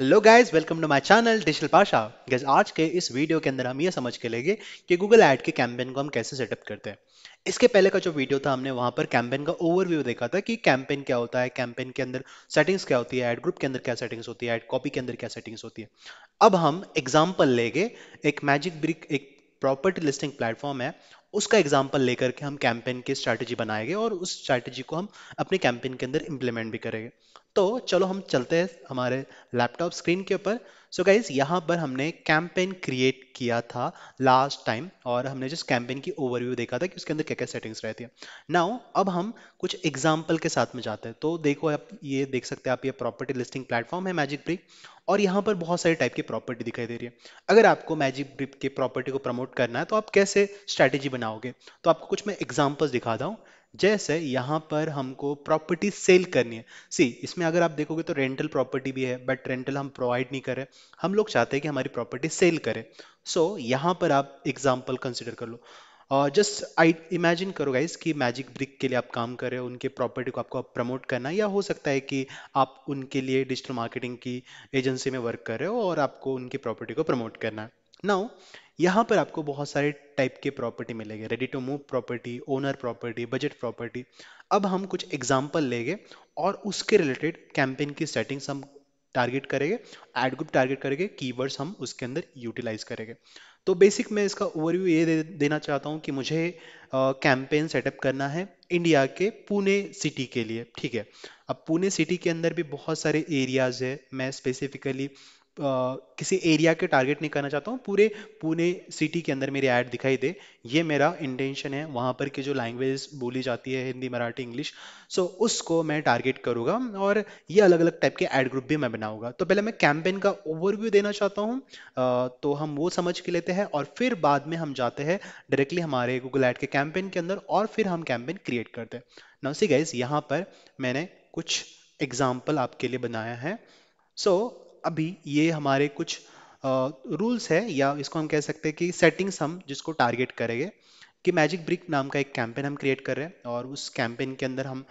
Hello guys welcome to my channel digital Pasha guys आज के इस वीडियो के अंदर हम ये समझ के लेंगे कि गूगल ऐड के कैंपेन को हम कैसे सेटअप करते हैं इसके पहले का जो वीडियो था हमने वहां पर कैंपेन का ओवरव्यू देखा था कि कैंपेन क्या होता है कैंपेन के अंदर सेटिंग्स क्या होती है एड ग्रुप के अंदर क्या सेटिंग्स होती है एड कॉपी के अंदर क्या सेटिंग्स होती है अब हम एग्जाम्पल लेंगे एक मैजिक ब्रिक एक प्रॉपर्टी लिस्टिंग प्लेटफॉर्म है उसका एग्जाम्पल लेकर के हम कैंपेन की स्ट्रैटेजी बनाएंगे और उस स्ट्रैटेजी को हम अपने कैंपेन के अंदर इम्प्लीमेंट भी करेंगे तो चलो हम चलते हैं हमारे लैपटॉप स्क्रीन के ऊपर सो गाइज यहाँ पर हमने कैंपेन क्रिएट किया था लास्ट टाइम और हमने जिस कैंपेन की ओवरव्यू देखा था कि उसके अंदर क्या क्या सेटिंग्स रहती है नाउ अब हम कुछ एग्जाम्पल के साथ में जाते हैं तो देखो आप ये देख सकते हैं आप ये प्रॉपर्टी लिस्टिंग प्लेटफॉर्म है मैजिक ब्रिक और यहाँ पर बहुत सारे टाइप की प्रॉपर्टी दिखाई दे रही है अगर आपको मैजिक ब्रिक के प्रॉपर्टी को प्रमोट करना है तो आप कैसे स्ट्रैटेजी बनाओगे तो आपको कुछ मैं एग्जाम्पल्स दिखाता हूँ जैसे यहाँ पर हमको प्रॉपर्टी सेल करनी है सी इसमें अगर आप देखोगे तो रेंटल प्रॉपर्टी भी है बट रेंटल हम प्रोवाइड नहीं करें हम लोग चाहते हैं कि हमारी प्रॉपर्टी सेल करें सो so, यहाँ पर आप एग्जाम्पल कंसिडर कर लो जस्ट आई इमेजिन करो गाइज कि मैजिक ब्रिक के लिए आप काम कर रहे हो उनके प्रॉपर्टी को आपको प्रमोट करना या हो सकता है कि आप उनके लिए डिजिटल मार्केटिंग की एजेंसी में वर्क कर रहे हो और आपको उनकी प्रॉपर्टी को प्रमोट करना है नाउ यहाँ पर आपको बहुत सारे टाइप के प्रॉपर्टी मिलेंगे ready to move property owner property budget property अब हम कुछ एग्जाम्पल लेंगे और उसके रिलेटेड कैंपेन की सेटिंग्स हम टारगेट करेंगे एड ग्रुप टारगेट करेंगे कीवर्ड्स हम उसके अंदर यूटिलाइज करेंगे तो बेसिक मैं इसका ओवरव्यू ये दे, देना चाहता हूँ कि मुझे कैंपेन uh, सेटअप करना है इंडिया के पुणे सिटी के लिए ठीक है अब पुणे सिटी के अंदर भी बहुत सारे एरियाज है मैं स्पेसिफिकली किसी एरिया के टारगेट नहीं करना चाहता हूँ पूरे पुणे सिटी के अंदर मेरी ऐड दिखाई दे ये मेरा इंटेंशन है वहाँ पर की जो लैंग्वेज बोली जाती है हिंदी मराठी इंग्लिश सो उसको मैं टारगेट करूँगा और ये अलग अलग टाइप के ऐड ग्रुप भी मैं बनाऊँगा तो पहले मैं कैंपेन का ओवरव्यू देना चाहता हूँ तो हम वो समझ के लेते हैं और फिर बाद में हम जाते हैं डायरेक्टली हमारे गूगल ऐड के कैंपेन के अंदर और फिर हम कैंपेन क्रिएट करते हैं नौसी सी गाइज यहाँ पर मैंने कुछ एग्जाम्पल आपके लिए बनाया है सो so, अभी ये हमारे कुछ रूल्स uh, है या इसको हम कह सकते हैं कि सेटिंग्स हम जिसको टारगेट करेंगे कि मैजिक ब्रिक नाम का एक कैंपेन हम क्रिएट कर रहे हैं और उस कैंपेन के अंदर हम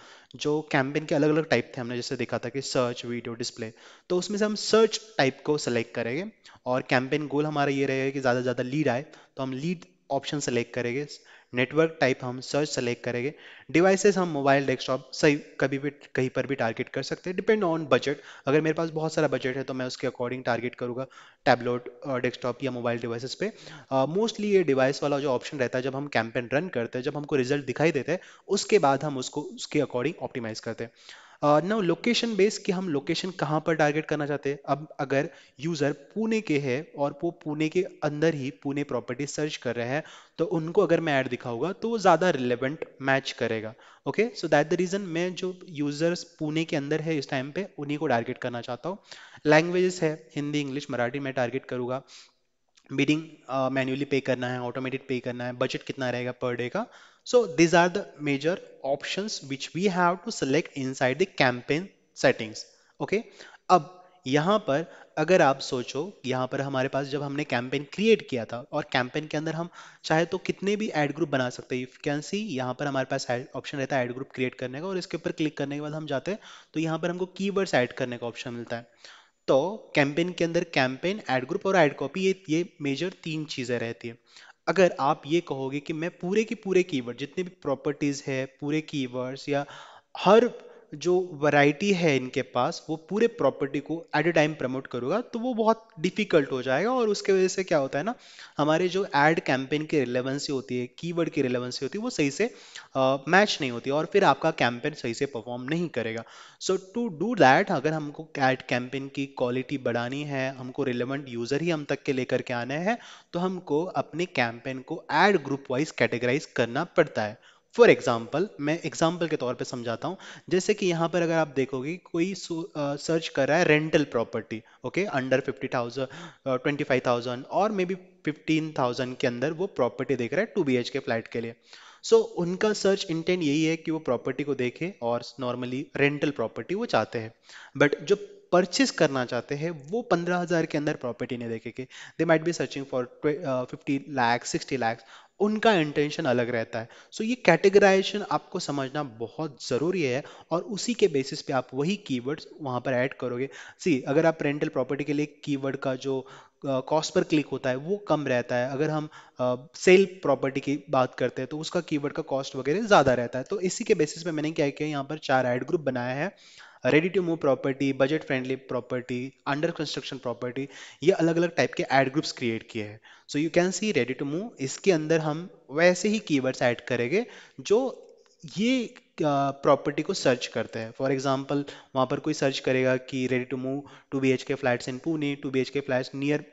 जो कैंपेन के अलग अलग टाइप थे हमने जैसे देखा था कि सर्च वीडियो डिस्प्ले तो उसमें से हम सर्च टाइप को सेलेक्ट करेंगे और कैंपेन गोल हमारा ये रहेगा कि ज़्यादा से ज़्यादा लीड आए तो हम लीड ऑप्शन सेलेक्ट करेंगे नेटवर्क टाइप हम सर्च सेलेक्ट करेंगे डिवाइसेस हम मोबाइल डेस्कटॉप सही कभी भी कहीं पर भी टारगेट कर सकते हैं डिपेंड ऑन बजट अगर मेरे पास बहुत सारा बजट है तो मैं उसके अकॉर्डिंग टारगेट करूँगा टैबलेट डेस्कटॉप या मोबाइल डिवाइसेस पे मोस्टली uh, ये डिवाइस वाला जो ऑप्शन रहता है जब हम कैंपेन रन करते हैं जब हमको रिजल्ट दिखाई देते हैं उसके बाद हम उसको उसके अकॉर्डिंग ऑप्टिमाइज करते हैं नो लोकेशन बेस कि हम लोकेशन कहाँ पर टारगेट करना चाहते हैं अब अगर यूजर पुणे के है और वो पुणे के अंदर ही पुणे प्रॉपर्टी सर्च कर रहे हैं तो उनको अगर मैं ऐड दिखाऊंगा तो वो ज़्यादा रिलेवेंट मैच करेगा okay so that the reason मैं जो यूजर्स पुणे के अंदर है इस टाइम पे उन्हीं को टारगेट करना चाहता हूँ लैंग्वेजेस है हिंदी इंग्लिश मराठी मैं टारगेट करूँगा बीडिंग मैन्युअली पे करना है ऑटोमेटिक पे करना है बजट कितना रहेगा पर डे का So these are the major options which we have to select inside the campaign settings. Okay. अब यहाँ पर अगर आप सोचो यहाँ पर हमारे पास जब हमने कैंपेन क्रिएट किया था और कैंपेन के अंदर हम चाहे तो कितने भी एड ग्रुप बना सकते हैं यू कैन सी यहाँ पर हमारे पास ऑप्शन रहता है एड ग्रुप क्रिएट करने का और इसके ऊपर क्लिक करने के बाद हम जाते हैं तो यहाँ पर हमको कीवर्ड्स ऐड करने का ऑप्शन मिलता है तो कैंपेन के अंदर कैंपेन एड ग्रुप और एड कॉपी ये ये मेजर तीन चीज़ें रहती है अगर आप ये कहोगे कि मैं पूरे के पूरे कीवर्ड जितने भी प्रॉपर्टीज है पूरे कीवर्ड्स या हर जो वैरायटी है इनके पास वो पूरे प्रॉपर्टी को एट ए टाइम प्रमोट करूँगा तो वो बहुत डिफिकल्ट हो जाएगा और उसके वजह से क्या होता है ना हमारे जो एड कैंपेन की रिलेवेंसी होती है कीवर्ड की रिलेवेंसी होती है वो सही से मैच uh, नहीं होती और फिर आपका कैंपेन सही से परफॉर्म नहीं करेगा सो टू डू दैट अगर हमको एड कैंपेन की क्वालिटी बढ़ानी है हमको रिलेवेंट यूज़र ही हम तक के लेकर के आना है तो हमको अपने कैंपेन को एड ग्रुप वाइज कैटेगराइज करना पड़ता है फॉर एग्जाम्पल मैं एग्जाम्पल के तौर पे समझाता हूँ जैसे कि यहाँ पर अगर आप देखोगे कोई सर्च कर रहा है rental property okay under fifty thousand twenty five thousand और मे बी फिफ्टीन थाउजेंड के अंदर वो प्रॉपर्टी देख रहा है two B H K flat के लिए सो so, उनका सर्च इंटेंट यही है कि वो प्रॉपर्टी को देखे और नॉर्मली रेंटल प्रॉपर्टी वो चाहते हैं बट जो परचेस करना चाहते हैं वो पंद्रह हज़ार के अंदर प्रॉपर्टी नहीं देखेंगे they might be searching for fifty lakhs sixty lakhs उनका इंटेंशन अलग रहता है सो so, ये कैटेगराइजेशन आपको समझना बहुत ज़रूरी है और उसी के बेसिस पे आप वही कीवर्ड्स वहाँ पर ऐड करोगे सी अगर आप रेंटल प्रॉपर्टी के लिए कीवर्ड का जो कॉस्ट uh, पर क्लिक होता है वो कम रहता है अगर हम सेल uh, प्रॉपर्टी की बात करते हैं तो उसका कीवर्ड का कॉस्ट वगैरह ज़्यादा रहता है तो इसी के बेसिस पे मैंने क्या किया यहाँ पर चार एड ग्रुप बनाया है ready to move property budget friendly property under construction property ये अलग अलग टाइप के एड ग्रुप्स क्रिएट किए हैं so you can see ready to move इसके अंदर हम वैसे ही कीवर्ड्स ऐड करेंगे जो ये प्रॉपर्टी uh, को सर्च करते हैं फॉर एग्जाम्पल वहाँ पर कोई सर्च करेगा कि ready to move two B H K flats in Pune two B H K flats near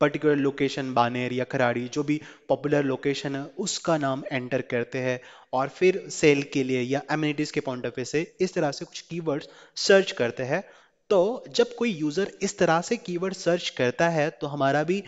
particular location Baner या खराड़ी जो भी पॉपुलर लोकेशन है उसका नाम एंटर करते हैं और फिर सेल के लिए या एम्यूनिटीज़ के पॉइंट ऑफ व्यू से इस तरह से कुछ कीवर्ड्स सर्च करते हैं तो जब कोई यूज़र इस तरह से कीवर्ड सर्च करता है तो हमारा भी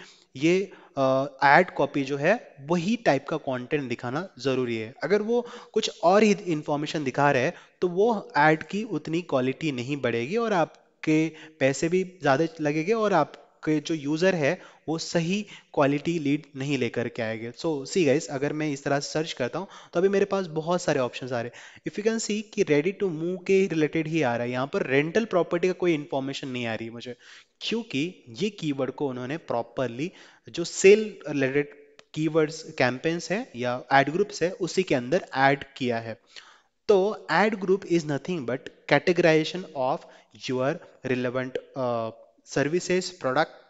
ये एड uh, कॉपी जो है वही टाइप का कंटेंट दिखाना ज़रूरी है अगर वो कुछ और ही इंफॉर्मेशन दिखा रहे हैं तो वो ऐड की उतनी क्वालिटी नहीं बढ़ेगी और आपके पैसे भी ज़्यादा लगेंगे और आप आपके जो यूज़र है वो सही क्वालिटी लीड नहीं लेकर के आएंगे सो सी गाइस अगर मैं इस तरह से सर्च करता हूँ तो अभी मेरे पास बहुत सारे ऑप्शन आ रहे हैं इफ़ यू कैन सी कि रेडी टू मूव के रिलेटेड ही आ रहा है यहाँ पर रेंटल प्रॉपर्टी का कोई इन्फॉर्मेशन नहीं आ रही मुझे क्योंकि ये कीवर्ड को उन्होंने प्रॉपरली जो सेल रिलेटेड कीवर्ड्स कैंपेन्स है या एड ग्रुप्स है उसी के अंदर ऐड किया है तो ad group is nothing but categorization of your relevant services product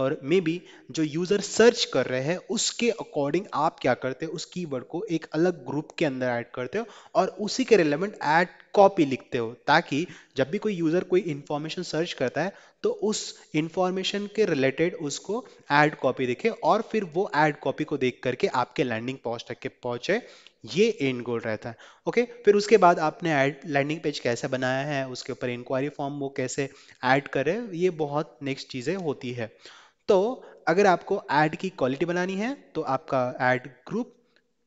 और मे बी जो यूज़र सर्च कर रहे हैं उसके अकॉर्डिंग आप क्या करते हो उस कीवर्ड को एक अलग ग्रुप के अंदर ऐड करते हो और उसी के रिलेवेंट ऐड कॉपी लिखते हो ताकि जब भी कोई यूज़र कोई इन्फॉर्मेशन सर्च करता है तो उस इंफॉर्मेशन के रिलेटेड उसको एड कॉपी दिखे और फिर वो एड कॉपी को देख करके आपके लैंडिंग पॉज तक के पहुंचे ये एंड गोल रहता है ओके फिर उसके बाद आपने एड लैंडिंग पेज कैसे बनाया है उसके ऊपर इंक्वायरी फॉर्म वो कैसे ऐड करे ये बहुत नेक्स्ट चीज़ें होती है तो अगर आपको ऐड की क्वालिटी बनानी है तो आपका ऐड ग्रुप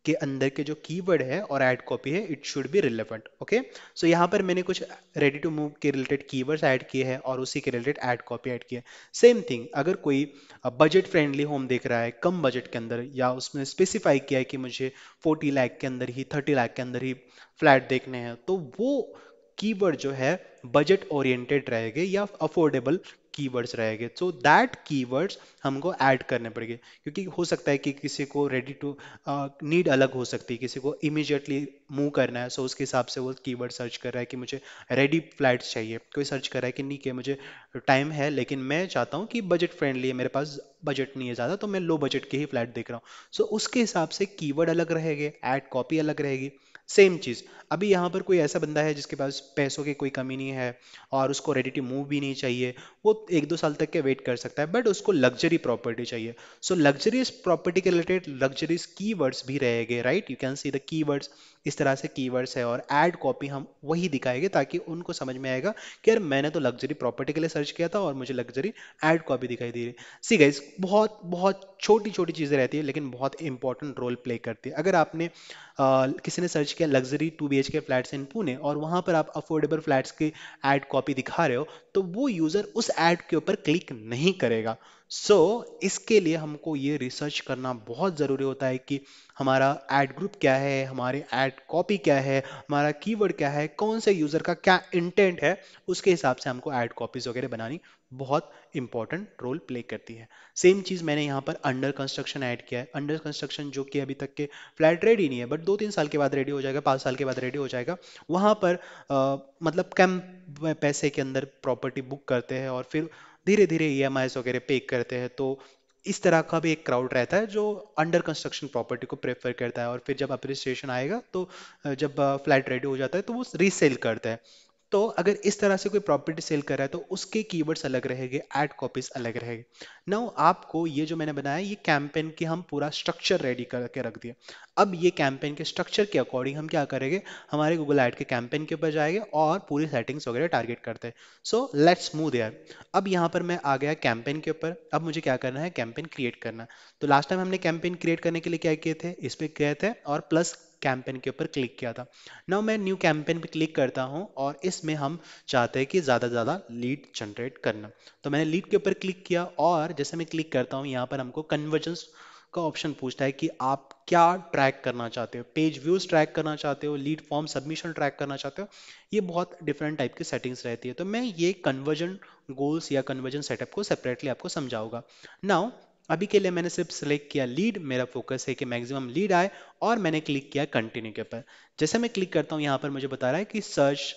के अंदर के जो कीवर्ड है और एड कॉपी है it should be relevant okay so यहाँ पर मैंने कुछ रेडी टू मूव के रिलेटेड कीवर्ड्स ऐड किए हैं और उसी के रिलेटेड एड कॉपी ऐड किए सेम थिंग अगर कोई बजट फ्रेंडली होम देख रहा है कम बजट के अंदर या उसमें स्पेसिफाई किया है कि मुझे फोर्टी लाख के अंदर ही थर्टी लाख के अंदर ही फ्लैट देखने हैं तो वो कीवर्ड जो है बजट ओरिएंटेड रहेगा या अफोर्डेबल कीवर्ड्स रहेंगे सो दैट कीवर्ड्स हमको ऐड करने पड़ेंगे क्योंकि हो सकता है कि किसी को रेडी टू नीड अलग हो सकती है किसी को इमिजिएटली मूव करना है सो so उसके हिसाब से वो कीवर्ड सर्च कर रहा है कि मुझे रेडी फ्लाइट्स चाहिए कोई सर्च कर रहा है कि नहीं कि मुझे टाइम है लेकिन मैं चाहता हूँ कि बजट फ्रेंडली है मेरे पास बजट नहीं है ज़्यादा तो मैं लो बजट के ही फ्लैट देख रहा हूँ सो so उसके हिसाब से कीवर्ड अलग रहेगा एड कॉपी अलग रहेगी सेम चीज़ अभी यहाँ पर कोई ऐसा बंदा है जिसके पास पैसों की कोई कमी नहीं है और उसको रेडी टू मूव भी नहीं चाहिए वो एक दो साल तक के वेट कर सकता है बट उसको लग्जरी प्रॉपर्टी चाहिए सो लग्जरीज प्रॉपर्टी के रिलेटेड लग्जरीज की वर्ड्स भी रहेंगे right you can see the keywords इस तरह से कीवर्ड्स है और एड कॉपी हम वही दिखाएंगे ताकि उनको समझ में आएगा कि यार मैंने तो लग्जरी प्रॉपर्टी के लिए सर्च किया था और मुझे लग्जरी एड कॉपी दिखाई दे रही सी गाइज बहुत बहुत छोटी छोटी चीज़ें रहती है लेकिन बहुत इंपॉर्टेंट रोल प्ले करती है अगर आपने आ, किसी ने सर्च किया luxury two B H K flats in Pune और वहाँ पर आप अफोर्डेबल फ्लैट्स की एड कॉपी दिखा रहे हो तो वो यूज़र उस एड के ऊपर क्लिक नहीं करेगा सो so, इसके लिए हमको ये रिसर्च करना बहुत ज़रूरी होता है कि हमारा एड ग्रुप क्या है हमारे एड कॉपी क्या है हमारा कीवर्ड क्या है कौन से यूज़र का क्या इंटेंट है उसके हिसाब से हमको एड कॉपीज़ वगैरह बनानी बहुत इंपॉर्टेंट रोल प्ले करती है सेम चीज मैंने यहाँ पर अंडर कंस्ट्रक्शन ऐड किया है अंडर कंस्ट्रक्शन जो कि अभी तक के फ्लैट रेडी नहीं है बट दो तीन साल के बाद रेडी हो जाएगा पाँच साल के बाद रेडी हो जाएगा वहाँ पर आ, मतलब कम पैसे के अंदर प्रॉपर्टी बुक करते हैं और फिर धीरे धीरे ई वगैरह पे करते हैं तो इस तरह का भी एक क्राउड रहता है जो अंडर कंस्ट्रक्शन प्रॉपर्टी को प्रेफर करता है और फिर जब अप्रिसिएशन आएगा तो जब फ्लैट रेडी हो जाता है तो वो रीसेल करता है तो अगर इस तरह से कोई प्रॉपर्टी सेल कर रहा है तो उसके कीवर्ड्स अलग रहेंगे एड कॉपीज अलग रहेंगे नाउ आपको ये जो मैंने बनाया ये कैंपेन के हम पूरा स्ट्रक्चर रेडी करके रख दिया अब ये कैंपेन के स्ट्रक्चर के अकॉर्डिंग हम क्या करेंगे हमारे गूगल ऐड के कैंपेन के ऊपर जाएंगे और पूरी सेटिंग्स वगैरह टारगेट करते हैं सो लेट्स मूव देयर अब यहाँ पर मैं आ गया कैंपेन के ऊपर अब मुझे क्या करना है कैंपेन क्रिएट करना तो लास्ट टाइम हमने कैंपेन क्रिएट करने के लिए क्या किए थे इस पर गए थे और प्लस कैंपेन के ऊपर क्लिक किया था नाउ मैं न्यू कैंपेन पे क्लिक करता हूँ और इसमें हम चाहते हैं कि ज़्यादा से ज़्यादा लीड जनरेट करना तो मैंने लीड के ऊपर क्लिक किया और जैसे मैं क्लिक करता हूँ यहाँ पर हमको कन्वर्जेंस का ऑप्शन पूछता है कि आप क्या ट्रैक करना चाहते हो पेज व्यूज ट्रैक करना चाहते हो लीड फॉर्म सबमिशन ट्रैक करना चाहते हो ये बहुत डिफरेंट टाइप की सेटिंग्स रहती है तो मैं ये कन्वर्जन गोल्स या कन्वर्जन सेटअप को सेपरेटली आपको समझाऊंगा नाउ अभी के लिए मैंने सिर्फ सेलेक्ट किया लीड मेरा फोकस है कि मैक्सिमम लीड आए और मैंने क्लिक किया कंटिन्यू के ऊपर जैसे मैं क्लिक करता हूँ यहाँ पर मुझे बता रहा है कि सर्च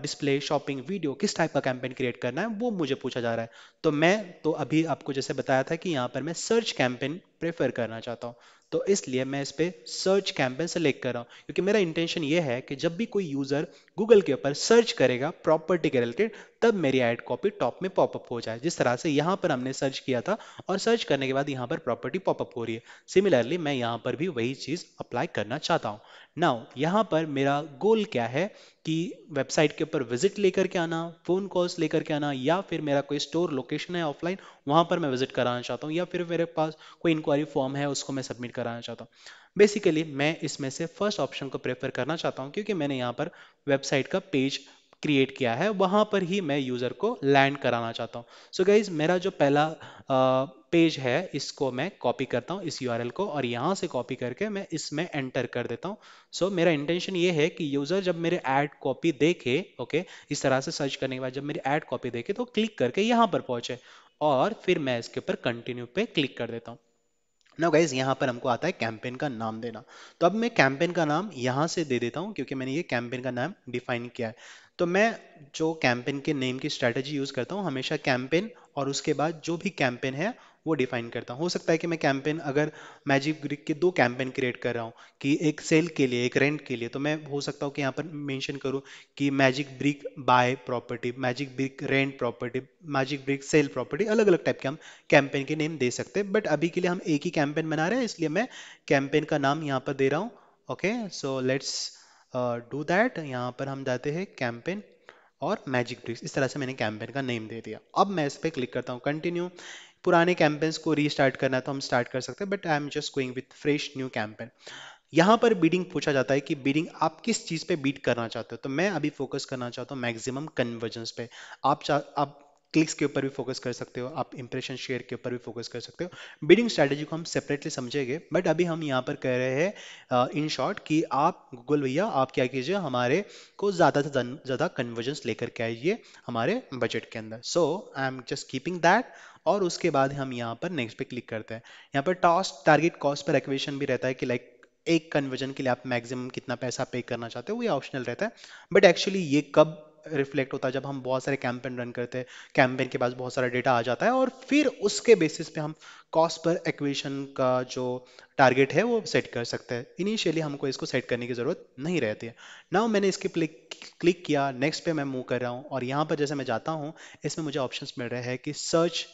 डिस्प्ले शॉपिंग वीडियो किस टाइप का कैंपेन क्रिएट करना है वो मुझे पूछा जा रहा है तो मैं तो अभी आपको जैसे बताया था कि यहाँ पर मैं सर्च कैंपेन प्रेफर करना चाहता हूँ तो इसलिए मैं इस पर सर्च कैंपेन सेलेक्ट कर रहा हूँ क्योंकि मेरा इंटेंशन ये है कि जब भी कोई यूज़र गूगल के ऊपर सर्च करेगा प्रॉपर्टी के रिलेटेड तब मेरी एड कॉपी टॉप में पॉपअप हो जाए जिस तरह से यहाँ पर हमने सर्च किया था और सर्च करने के बाद यहाँ पर प्रॉपर्टी पॉपअप हो रही है सिमिलरली मैं यहाँ पर भी वही चीज़ अप्लाई करना चाहता हूँ नाउ यहाँ पर मेरा गोल क्या है कि वेबसाइट के ऊपर विजिट लेकर के आना फ़ोन कॉल्स लेकर के आना या फिर मेरा कोई स्टोर लोकेशन है ऑफलाइन वहाँ पर मैं विजिट कराना चाहता हूँ या फिर मेरे पास कोई इंक्वायरी फॉर्म है उसको मैं सबमिट कराना चाहता हूँ बेसिकली मैं इसमें से फर्स्ट ऑप्शन को प्रेफर करना चाहता हूँ क्योंकि मैंने यहाँ पर वेबसाइट का पेज क्रिएट किया है वहाँ पर ही मैं यूज़र को लैंड कराना चाहता हूँ सो गाइज मेरा जो पहला पेज है इसको मैं कॉपी करता हूँ इस यूआरएल को और यहाँ से कॉपी करके मैं इसमें एंटर कर देता हूँ सो so, मेरा इंटेंशन ये है कि यूज़र जब मेरे ऐड कॉपी देखे ओके okay, इस तरह से सर्च करने के बाद जब मेरी ऐड कॉपी देखे तो क्लिक करके यहाँ पर पहुँचे और फिर मैं इसके ऊपर कंटिन्यू पे क्लिक कर देता हूँ नो गाइज यहाँ पर हमको आता है कैंपेन का नाम देना तो अब मैं कैंपेन का नाम यहाँ से दे देता हूँ क्योंकि मैंने ये कैंपेन का नाम डिफाइन किया है तो मैं जो कैंपेन के नेम की स्ट्रेटेजी यूज़ करता हूँ हमेशा कैंपेन और उसके बाद जो भी कैंपेन है वो डिफाइन करता हूँ हो सकता है कि मैं कैंपेन अगर मैजिक ग्रिक के दो कैंपेन क्रिएट कर रहा हूँ कि एक सेल के लिए एक रेंट के लिए तो मैं हो सकता हूँ कि यहाँ पर मेंशन करूँ कि magic Brick buy property Magic Brick rent property Magic Brick sale property अलग अलग टाइप के हम कैंपेन के नेम दे सकते हैं बट अभी के लिए हम एक ही कैंपेन बना रहे हैं इसलिए मैं कैंपेन का नाम यहाँ पर दे रहा हूँ okay so let's do that यहाँ पर हम जाते हैं कैंपेन और मैजिक ब्रिक्स इस तरह से मैंने कैंपेन का नेम दे दिया अब मैं इस पर क्लिक करता हूँ कंटिन्यू पुराने कैंपेन्स को रीस्टार्ट करना तो हम स्टार्ट कर सकते हैं but I am just going with fresh new campaign यहाँ पर बीडिंग पूछा जाता है कि बीडिंग आप किस चीज़ पे बीट करना चाहते हो तो मैं अभी फोकस करना चाहता हूँ मैक्सिमम कन्वर्जेंस पे आप आप क्लिक्स के ऊपर भी फोकस कर सकते हो आप इंप्रेशन शेयर के ऊपर भी फोकस कर सकते हो बिडिंग स्ट्रैटेजी को हम सेपरेटली समझेंगे बट अभी हम यहाँ पर कह रहे हैं इन uh, शॉर्ट कि आप गूगल भैया आप क्या कीजिए हमारे को ज़्यादा से ज़्यादा कन्वर्जन्स लेकर के आइए हमारे बजट के अंदर so I am just keeping that और उसके बाद हम यहाँ पर नेक्स्ट पे क्लिक करते हैं यहाँ पर टॉस्ट टारगेट कॉस्ट पर एक्वेशन भी रहता है कि लाइक एक कन्वर्जन के लिए आप मैक्सिमम कितना पैसा पे करना चाहते हो ये ऑप्शनल रहता है बट एक्चुअली ये कब रिफ्लेक्ट होता है जब हम बहुत सारे कैंपेन रन करते हैं कैंपेन के पास बहुत सारा डेटा आ जाता है और फिर उसके बेसिस पे हम कॉस्ट पर एक्वेशन का जो टारगेट है वो सेट कर सकते हैं इनिशियली हमको इसको सेट करने की ज़रूरत नहीं रहती है नाउ मैंने इसके क्लिक क्लिक किया नेक्स्ट पे मैं मूव कर रहा हूँ और यहाँ पर जैसे मैं जाता हूँ इसमें मुझे ऑप्शन मिल रहे हैं कि सर्च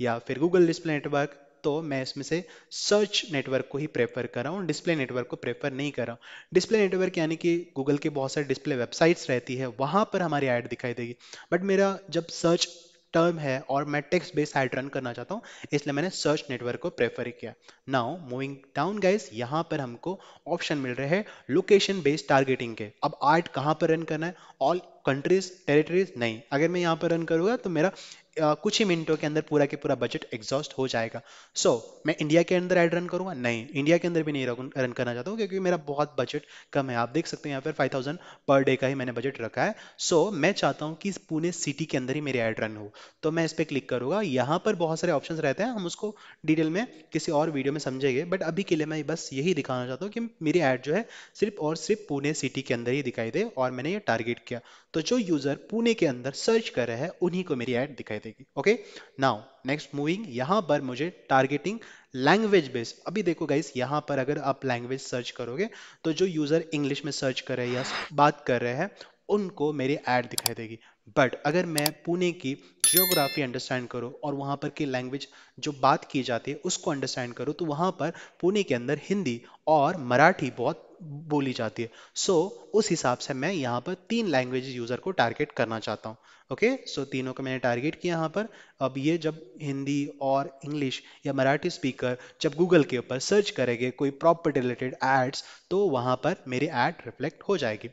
या फिर गूगल डिस्प्ले नेटवर्क तो मैं इसमें से सर्च नेटवर्क को ही प्रेफर कर रहा हूँ डिस्प्ले नेटवर्क को प्रेफर नहीं कर रहा हूँ डिस्प्ले नेटवर्क यानी कि गूगल के बहुत सारे डिस्प्ले वेबसाइट्स रहती है वहाँ पर हमारी ऐड दिखाई देगी बट मेरा जब सर्च टर्म है और मैं टेक्स्ट बेस्ड ऐड रन करना चाहता हूँ इसलिए मैंने सर्च नेटवर्क को प्रेफर किया नाउ मूविंग डाउन गाइस यहाँ पर हमको ऑप्शन मिल रहे हैं लोकेशन बेस्ड टारगेटिंग के अब आर्ट कहाँ पर रन करना है ऑल कंट्रीज टेरिटरीज नहीं अगर मैं यहाँ पर रन करूँगा तो मेरा कुछ ही मिनटों के अंदर पूरा के पूरा बजट एग्जॉस्ट हो जाएगा सो so, मैं इंडिया के अंदर एड रन करूंगा नहीं इंडिया के अंदर भी नहीं रन करना चाहता हूँ क्योंकि मेरा बहुत बजट कम है आप देख सकते हैं यहाँ पर 5000 पर डे का ही मैंने बजट रखा है सो so, मैं चाहता हूँ कि पुणे सिटी के अंदर ही मेरे एड रन हो तो मैं इस पर क्लिक करूंगा यहाँ पर बहुत सारे ऑप्शन रहते हैं हम उसको डिटेल में किसी और वीडियो में समझेंगे बट अभी के लिए मैं बस यही दिखाना चाहता हूँ कि मेरी एड जो है सिर्फ और सिर्फ पुणे सिटी के अंदर ही दिखाई दे और मैंने ये टारगेट किया तो जो यूजर पुणे के अंदर सर्च कर रहे हैं उन्हीं को मेरी ऐड दिखाई देगी ओके नाउ नेक्स्ट मूविंग यहां पर मुझे टारगेटिंग लैंग्वेज बेस अभी देखो गाइस यहां पर अगर आप लैंग्वेज सर्च करोगे तो जो यूजर इंग्लिश में सर्च कर रहे हैं या बात कर रहे हैं उनको मेरी ऐड दिखाई देगी बट अगर मैं पुणे की जियोग्राफी अंडरस्टैंड करूँ और वहाँ पर की लैंग्वेज जो बात की जाती है उसको अंडरस्टैंड करूँ तो वहाँ पर पुणे के अंदर हिंदी और मराठी बहुत बोली जाती है सो so, उस हिसाब से मैं यहाँ पर तीन लैंग्वेज यूज़र को टारगेट करना चाहता हूँ ओके okay? सो so, तीनों को मैंने टारगेट किया यहाँ पर अब ये जब हिंदी और इंग्लिश या मराठी स्पीकर जब गूगल के ऊपर सर्च करेंगे कोई प्रॉपर्टी रिलेटेड एड्स तो वहाँ पर मेरे ऐड रिफ्लेक्ट हो जाएगी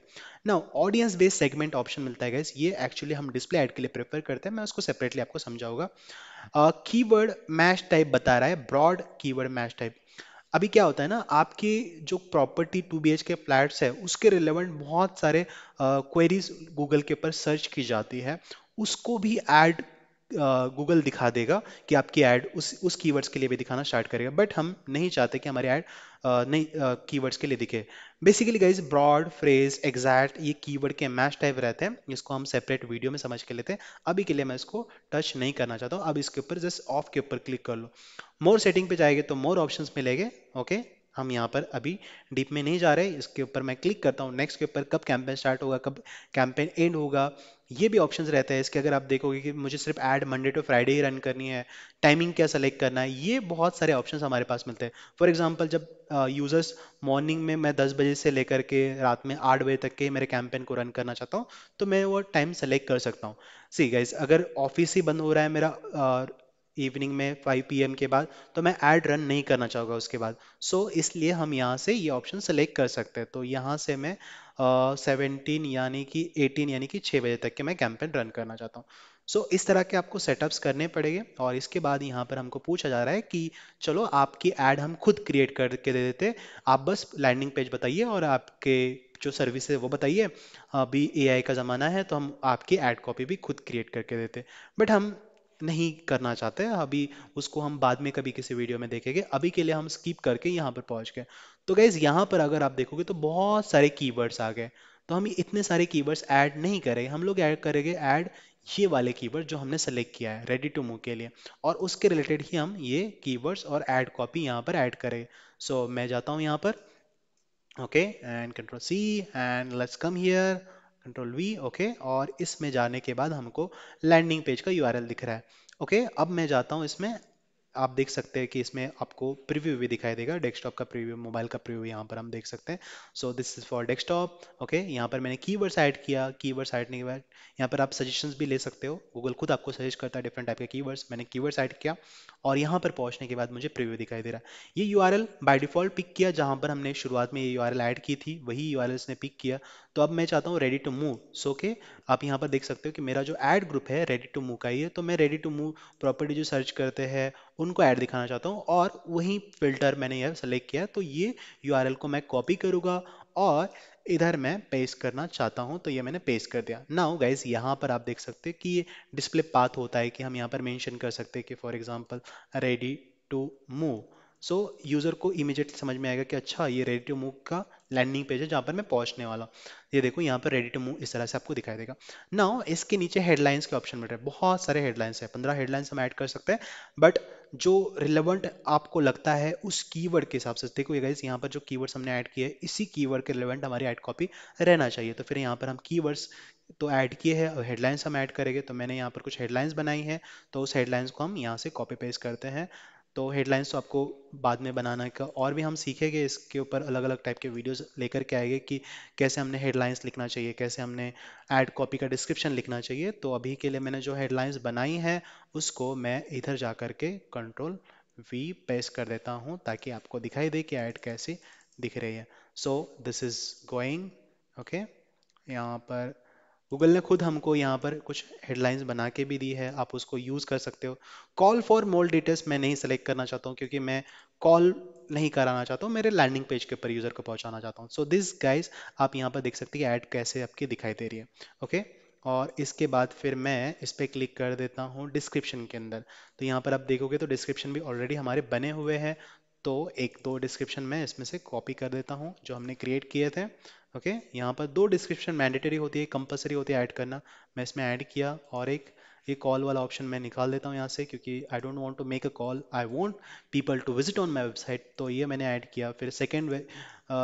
ना ऑडियंस बेस्ड सेगमेंट ऑप्शन मिलता है गैस ये एक्चुअली हम डिस्प्ले एड के लिए प्रेफर करते हैं मैं उसको सेपरेटली आपको समझाऊंगा कीवर्ड मैच टाइप बता रहा है ब्रॉड कीवर्ड मैच टाइप अभी क्या होता है ना आपकी जो property two B H K flats है उसके रिलेवेंट बहुत सारे क्वेरीज गूगल के ऊपर सर्च की जाती है उसको भी ऐड गूगल दिखा देगा कि आपकी ऐड उस उस कीवर्ड्स के लिए भी दिखाना स्टार्ट करेगा बट हम नहीं चाहते कि हमारी ऐड नई कीवर्ड्स के लिए दिखे basically guys broad phrase exact ये कीवर्ड के मैच टाइप रहते हैं इसको हम सेपरेट वीडियो में समझ के लेते हैं अभी के लिए मैं इसको टच नहीं करना चाहता हूँ अब इसके ऊपर जस्ट ऑफ के ऊपर क्लिक कर लो मोर सेटिंग पे जाएंगे तो मोर ऑप्शंस मिलेंगे ओके हम यहाँ पर अभी डीप में नहीं जा रहे इसके ऊपर मैं क्लिक करता हूँ नेक्स्ट के ऊपर कब कैंपेन स्टार्ट होगा कब कैंपेन एंड होगा ये भी ऑप्शंस रहते हैं इसके अगर आप देखोगे कि मुझे सिर्फ ऐड मंडे टू फ्राइडे ही रन करनी है टाइमिंग क्या सेलेक्ट करना है ये बहुत सारे ऑप्शंस हमारे पास मिलते हैं फॉर एग्जांपल जब यूज़र्स मॉर्निंग में मैं 10 बजे से लेकर के रात में 8 बजे तक के मेरे कैंपेन को रन करना चाहता हूँ तो मैं वो टाइम सेलेक्ट कर सकता हूँ सी गाइज अगर ऑफिस ही बंद हो रहा है मेरा इवनिंग में 5 पी के बाद तो मैं ऐड रन नहीं करना चाहूँगा उसके बाद सो so, इसलिए हम यहाँ से ये ऑप्शन सेलेक्ट कर सकते हैं तो यहाँ से मैं सेवनटीन यानी कि एटीन यानी कि छः बजे तक के मैं कैंपेन रन करना चाहता हूँ सो so, इस तरह के आपको सेटअप्स करने पड़ेंगे और इसके बाद यहाँ पर हमको पूछा जा रहा है कि चलो आपकी ऐड हम खुद क्रिएट करके दे देते आप बस लैंडिंग पेज बताइए और आपके जो सर्विस है वो बताइए अभी एआई का ज़माना है तो हम आपकी ऐड कॉपी भी खुद क्रिएट करके देते बट हम नहीं करना चाहते अभी उसको हम बाद में कभी किसी वीडियो में देखेंगे अभी के लिए हम स्कीप करके यहाँ पर पहुँच गए तो गैज़ यहाँ पर अगर आप देखोगे तो बहुत सारे कीवर्ड्स आ गए तो हम इतने सारे कीवर्ड्स ऐड नहीं करेंगे हम लोग ऐड करेंगे ऐड ये वाले कीवर्ड जो हमने सेलेक्ट किया है रेडी टू मूव के लिए और उसके रिलेटेड ही हम ये कीवर्ड्स और ऐड कॉपी यहाँ पर ऐड करें सो so, मैं जाता हूँ यहाँ पर okay and control C and let's come here control V okay और इसमें जाने के बाद हमको लैंडिंग पेज का यू दिख रहा है ओके okay, अब मैं जाता हूँ इसमें आप देख सकते हैं कि इसमें आपको प्रीव्यू भी दिखाई देगा डेस्कटॉप का प्रीव्यू मोबाइल का प्रीव्यू यहाँ पर हम देख सकते हैं so this is for desktop okay यहाँ पर मैंने कीवर्ड्स ऐड किया कीवर्ड्स ऐड करने के बाद यहाँ पर आप सजेशंस भी ले सकते हो गूगल खुद आपको सजेस्ट करता है डिफरेंट टाइप के कीवर्ड्स मैंने कीवर्ड्स ऐड किया और यहाँ पर पहुँचने के बाद मुझे प्रिव्यू दिखाई दे रहा है ये यू आर डिफॉल्ट पिक किया जहाँ पर हमने शुरुआत में ये यू ऐड की थी वही यू ने पिक किया तो अब मैं चाहता हूँ रेडी टू मूव सो के आप यहाँ पर देख सकते हो कि मेरा जो एड ग्रुप है रेडी टू मूव का ही है तो मैं रेडी टू मूव प्रॉपर्टी जो सर्च करते हैं उनको ऐड दिखाना चाहता हूँ और वही फिल्टर मैंने यह सेलेक्ट किया तो ये यू को मैं कॉपी करूँगा और इधर मैं पेस्ट करना चाहता हूँ तो ये मैंने पेस्ट कर दिया नाउ गाइज यहाँ पर आप देख सकते हैं कि ये डिस्प्ले पाथ होता है कि हम यहाँ पर मेंशन कर सकते हैं कि for example ready to move so so, user को इमीजिएटली समझ में आएगा कि अच्छा ये रेडी टू मूव का लैंडिंग पेज है जहाँ पर मैं पहुँचने वाला हूँ ये देखो यहाँ पर रेडी टू मूव इस तरह से आपको दिखाई देगा ना इसके नीचे हेडलाइंस के ऑप्शन मिल रहे हैं बहुत सारे हेडलाइंस है पंद्रह हेडलाइंस हम ऐड कर सकते हैं बट जो रिलेवेंट आपको लगता है उस कीवर्ड के हिसाब से देखो ये गाइस यहाँ पर जो कीवर्ड्स हमने ऐड किए इसी कीवर्ड के रिलेवेंट हमारी ऐड कॉपी रहना चाहिए तो फिर यहाँ पर हम कीवर्ड्स तो ऐड किए हैं और हेडलाइंस हम ऐड करेंगे तो मैंने यहाँ पर कुछ हेडलाइंस बनाई है तो उस हेडलाइंस को हम यहाँ से कॉपी पेस्ट करते हैं तो हेडलाइंस तो आपको बाद में बनाना का और भी हम सीखेंगे इसके ऊपर अलग अलग टाइप के वीडियोस लेकर के आएंगे कि कैसे हमने हेडलाइंस लिखना चाहिए कैसे हमने ऐड कॉपी का डिस्क्रिप्शन लिखना चाहिए तो अभी के लिए मैंने जो हेडलाइंस बनाई हैं उसको मैं इधर जा कर के कंट्रोल वी पेश कर देता हूँ ताकि आपको दिखाई दे कि ऐड कैसी दिख रही है so this is going okay यहाँ पर गूगल ने खुद हमको यहाँ पर कुछ हेडलाइंस बना के भी दी है आप उसको यूज़ कर सकते हो कॉल फॉर मोल डिटेल्स मैं नहीं सेलेक्ट करना चाहता हूँ क्योंकि मैं कॉल नहीं कराना चाहता हूँ मेरे लैंडिंग पेज के ऊपर यूज़र को पहुँचाना चाहता हूँ सो दिस गाइज आप यहाँ पर देख सकते हैं ऐड कैसे आपकी दिखाई दे रही है ओके okay? और इसके बाद फिर मैं इस पर क्लिक कर देता हूँ डिस्क्रिप्शन के अंदर तो यहाँ पर आप देखोगे तो डिस्क्रिप्शन भी ऑलरेडी हमारे बने हुए हैं तो एक दो डिस्क्रिप्शन मैं इसमें से कॉपी कर देता हूँ जो हमने क्रिएट किए थे ओके okay? यहाँ पर दो डिस्क्रिप्शन मैंडेटरी होती है कंपलसरी होती है ऐड करना मैं इसमें ऐड किया और एक ये कॉल वाला ऑप्शन मैं निकाल देता हूँ यहाँ से क्योंकि I don't want to make a call I want people to visit on my website तो ये मैंने ऐड किया फिर सेकंड uh,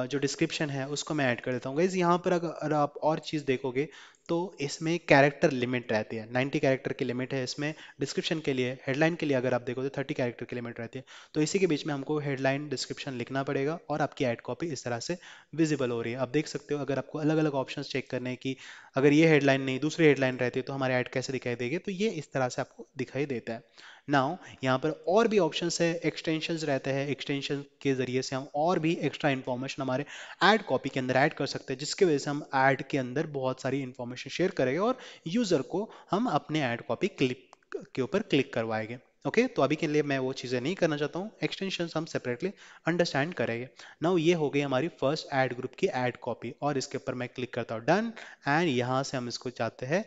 जो डिस्क्रिप्शन है उसको मैं ऐड कर देता हूँ गाइज यहाँ पर अगर आप और चीज़ देखोगे तो इसमें कैरेक्टर लिमिट रहती है 90 कैरेक्टर की लिमिट है इसमें डिस्क्रिप्शन के लिए हेडलाइन के लिए अगर आप देखो तो 30 कैरेक्टर की लिमिट रहती है तो इसी के बीच में हमको हेडलाइन डिस्क्रिप्शन लिखना पड़ेगा और आपकी एड कॉपी इस तरह से विजिबल हो रही है आप देख सकते हो अगर आपको अलग अलग ऑप्शन चेक करने की अगर ये हेडलाइन नहीं दूसरी हेडलाइन रहती है तो हमारे ऐड कैसे दिखाई देगी तो ये इस तरह से आपको दिखाई देता है नाउ यहाँ पर और भी ऑप्शंस है एक्सटेंशन रहते हैं एक्सटेंशन के जरिए से हम और भी एक्स्ट्रा इन्फॉर्मेशन हमारे ऐड कॉपी के अंदर ऐड कर सकते हैं जिसकी वजह से हम ऐड के अंदर बहुत सारी इन्फॉर्मेशन शेयर करेंगे और यूज़र को हम अपने ऐड कॉपी क्लिक के ऊपर क्लिक करवाएंगे ओके okay, तो अभी के लिए मैं वो चीज़ें नहीं करना चाहता हूँ एक्सटेंशन हम सेपरेटली अंडरस्टैंड करेंगे नाउ ये हो गई हमारी फर्स्ट ऐड ग्रुप की ऐड कॉपी और इसके ऊपर मैं क्लिक करता हूँ डन एंड यहाँ से हम इसको चाहते हैं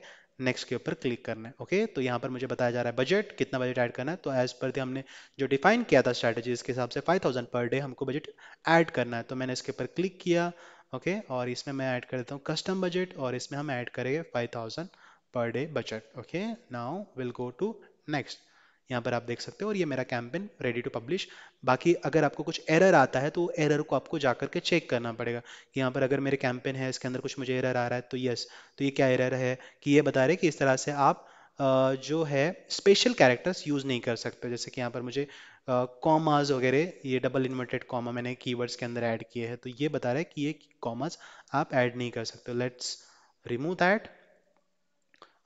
नेक्स्ट के ऊपर क्लिक करना है ओके तो यहाँ पर मुझे बताया जा रहा है बजट कितना बजट ऐड करना है तो एज पर हमने जो डिफाइन किया था स्ट्रैटेजी इसके हिसाब से 5000 पर डे हमको बजट ऐड करना है तो मैंने इसके ऊपर क्लिक किया ओके और इसमें मैं ऐड कर देता हूँ कस्टम बजट और इसमें हम ऐड करेंगे five per day budget okay now will go to next यहाँ पर आप देख सकते हो और ये मेरा कैंपेन रेडी टू पब्लिश बाकी अगर आपको कुछ एरर आता है तो एरर को आपको जाकर के चेक करना पड़ेगा कि यहाँ पर अगर मेरे कैंपेन है इसके अंदर कुछ मुझे एरर आ रहा है तो यस तो ये क्या एरर है कि ये बता रहे कि इस तरह से आप जो है स्पेशल कैरेक्टर्स यूज़ नहीं कर सकते जैसे कि यहाँ पर मुझे कॉमाज वगैरह ये डबल इन्वर्टेड कॉमा मैंने कीवर्ड्स के अंदर ऐड किए हैं तो ये बता रहा है कि ये कॉमाज आप ऐड नहीं कर सकते लेट्स रिमूव दैट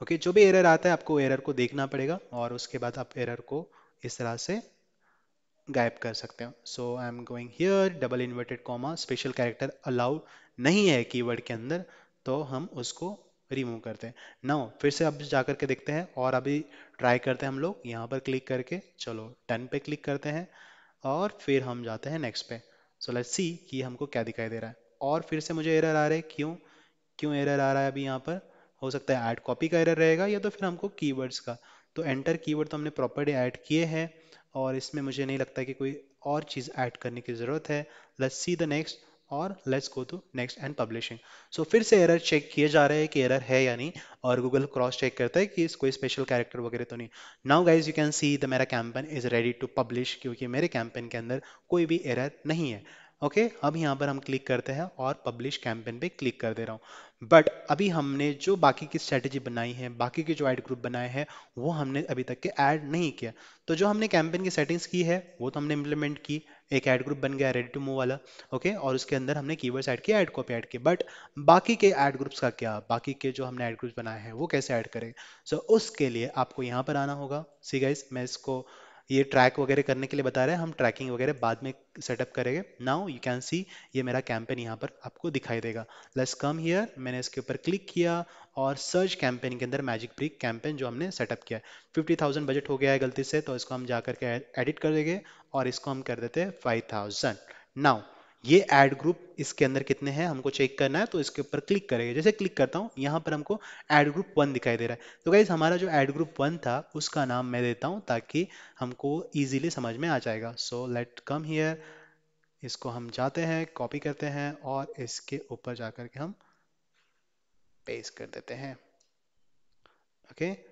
ओके जो भी एरर आता है आपको एरर को देखना पड़ेगा और उसके बाद आप एरर को इस तरह से गायब कर सकते हो so I am going here double inverted comma special character allowed नहीं है कीवर्ड के अंदर तो हम उसको रिमूव करते हैं नाउ फिर से अब जा करके देखते हैं और अभी ट्राई करते हैं हम लोग यहाँ पर क्लिक करके चलो टेन पे क्लिक करते हैं और फिर हम जाते हैं नेक्स्ट पे सो लेट्स सी कि हमको क्या दिखाई दे रहा है और फिर से मुझे एरर आ रहा है क्यों क्यों एरर आ रहा है अभी यहाँ पर हो सकता है ऐड कॉपी का एरर रहेगा या तो फिर हमको कीवर्ड्स का तो एंटर कीवर्ड तो हमने प्रॉपरली ऐड किए हैं और इसमें मुझे नहीं लगता कि कोई और चीज़ ऐड करने की ज़रूरत है लेट्स सी द नेक्स्ट और let's go to next and publishing so फिर से एरर चेक किए जा रहे हैं कि एरर है या नहीं और गूगल क्रॉस चेक करता है कि कोई स्पेशल कैरेक्टर वगैरह तो नहीं now guys you can see the मेरा campaign is ready to publish क्योंकि मेरे कैंपेन के अंदर कोई भी एरर नहीं है ओके okay, अब यहाँ पर हम क्लिक करते हैं और पब्लिश कैंपेन पे क्लिक कर दे रहा हूँ बट अभी हमने जो बाकी की स्ट्रेटेजी बनाई है बाकी के जो एड ग्रुप बनाए हैं वो हमने अभी तक के ऐड नहीं किया तो जो हमने कैंपेन की सेटिंग्स की है वो तो हमने इम्प्लीमेंट की एक ऐड ग्रुप बन गया रेडी टू मूव वाला ओके और उसके अंदर हमने कीवर्ड्स ऐड किया ऐड कॉपी ऐड किया बट बाकी के ऐड ग्रुप्स का क्या बाकी के जो हमने ऐड ग्रुप्स बनाए हैं वो कैसे ऐड करें सो so, उसके लिए आपको यहाँ पर आना होगा सी गाइस मैं इसको ये ट्रैक वगैरह करने के लिए बता रहे हैं हम ट्रैकिंग वगैरह बाद में सेटअप करेंगे नाउ यू कैन सी ये मेरा कैंपेन यहाँ पर आपको दिखाई देगा लेट्स कम हियर मैंने इसके ऊपर क्लिक किया और सर्च कैंपेन के अंदर मैजिक ब्रिक कैंपेन जो हमने सेटअप किया फिफ्टी थाउजेंड बजट हो गया है गलती से तो इसको हम जा करके एडिट कर देंगे और इसको हम कर देते हैं फाइव थाउजेंड नाउ ये एड ग्रुप इसके अंदर कितने हैं हमको चेक करना है तो इसके ऊपर क्लिक करेंगे जैसे क्लिक करता हूँ यहाँ पर हमको एड ग्रुप वन दिखाई दे रहा है तो गाइज हमारा जो एड ग्रुप वन था उसका नाम मैं देता हूँ ताकि हमको ईजिली समझ में आ जाएगा सो लेट कम हियर इसको हम जाते हैं कॉपी करते हैं और इसके ऊपर जा के हम पेस्ट कर देते हैं okay okay?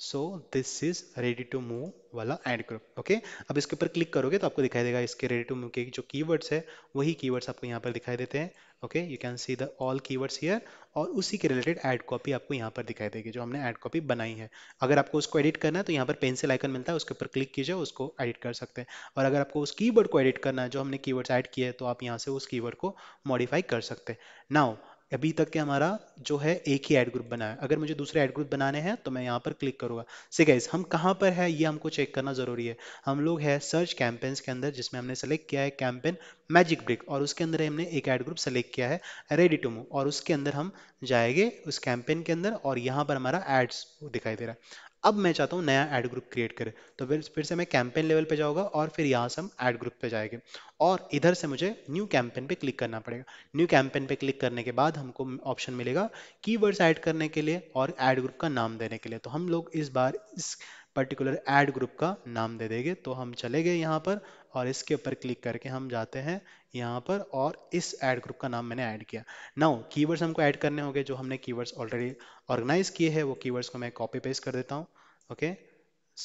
So this is ready to move वाला एड ग्रुप ओके अब इसके ऊपर क्लिक करोगे तो आपको दिखाई देगा इसके रेडी टू मूव के जो कीवर्ड्स है वही कीवर्ड्स आपको यहाँ पर दिखाई देते हैं okay you can see the all keywords here और उसी के रिलेटेड एड कॉपी आपको यहाँ पर दिखाई देगी जो हमने एड कॉपी बनाई है अगर आपको उसको एडिट करना है तो यहाँ पर पेंसिल आइकन मिलता है उसके ऊपर क्लिक कीजिए उसको एडिट कर सकते हैं और अगर आपको उस कीवर्ड को एडिट करना है जो हमने कीवर्ड्स ऐड किया है तो आप यहाँ से उस कीवर्ड को मॉडिफाई कर सकते हैं नाउ अभी तक के हमारा जो है एक ही एड ग्रुप बनाया है अगर मुझे दूसरे एड ग्रुप बनाने हैं तो मैं यहाँ पर क्लिक करूंगा से गाइज हम कहाँ पर है ये हमको चेक करना जरूरी है हम लोग है सर्च कैंपेन्स के अंदर जिसमें हमने सेलेक्ट किया है कैंपेन मैजिक ब्रिक और उसके अंदर हमने एक एड ग्रुप सेलेक्ट किया है रेडी टू मूव और उसके अंदर हम जाएंगे उस कैंपेन के अंदर और यहाँ पर हमारा एड्स दिखाई दे रहा है अब मैं चाहता हूँ नया एड ग्रुप क्रिएट करें तो फिर फिर से मैं कैंपेन लेवल पे जाऊँगा और फिर यहाँ से हम ऐड ग्रुप पे जाएंगे और इधर से मुझे न्यू कैंपेन पे क्लिक करना पड़ेगा न्यू कैंपेन पे क्लिक करने के बाद हमको ऑप्शन मिलेगा कीवर्ड्स ऐड करने के लिए और एड ग्रुप का नाम देने के लिए तो हम लोग इस बार इस पर्टिकुलर एड ग्रुप का नाम दे देंगे तो हम चले गए यहाँ पर और इसके ऊपर क्लिक करके हम जाते हैं यहाँ पर और इस एड ग्रुप का नाम मैंने ऐड किया नाउ कीवर्ड्स हमको ऐड करने होंगे जो हमने कीवर्ड्स ऑलरेडी ऑर्गेनाइज किए हैं वो कीवर्ड्स को मैं कॉपी पेस्ट कर देता हूँ okay